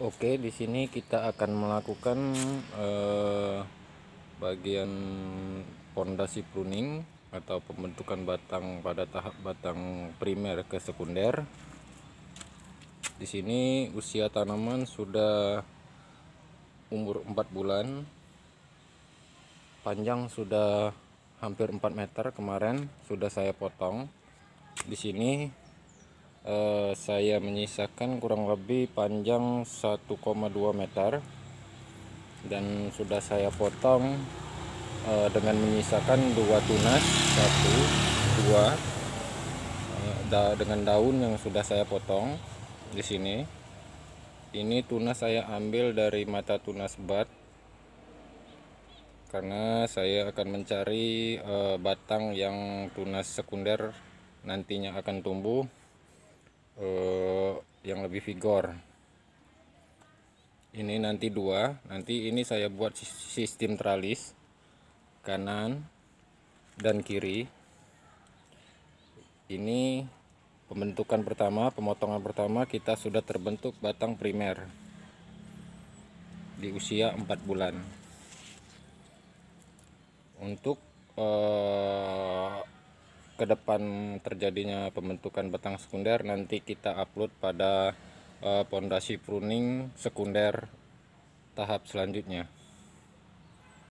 Oke, di sini kita akan melakukan eh, bagian pondasi pruning atau pembentukan batang pada tahap batang primer ke sekunder. Di sini usia tanaman sudah umur 4 bulan. Panjang sudah hampir 4 meter kemarin sudah saya potong. Di sini Eh, saya menyisakan kurang lebih panjang 1,2 meter dan sudah saya potong eh, dengan menyisakan dua tunas satu dua eh, dengan daun yang sudah saya potong di sini ini tunas saya ambil dari mata tunas bat karena saya akan mencari batang yang tunas sekunder nantinya akan tumbuh uh, yang lebih vigor ini nanti dua nanti ini saya buat sistem tralis kanan dan kiri ini pembentukan pertama pemotongan pertama kita sudah terbentuk batang primer di usia 4 bulan untuk eh, ke depan terjadinya pembentukan batang sekunder nanti kita upload pada pondasi eh, pruning sekunder tahap selanjutnya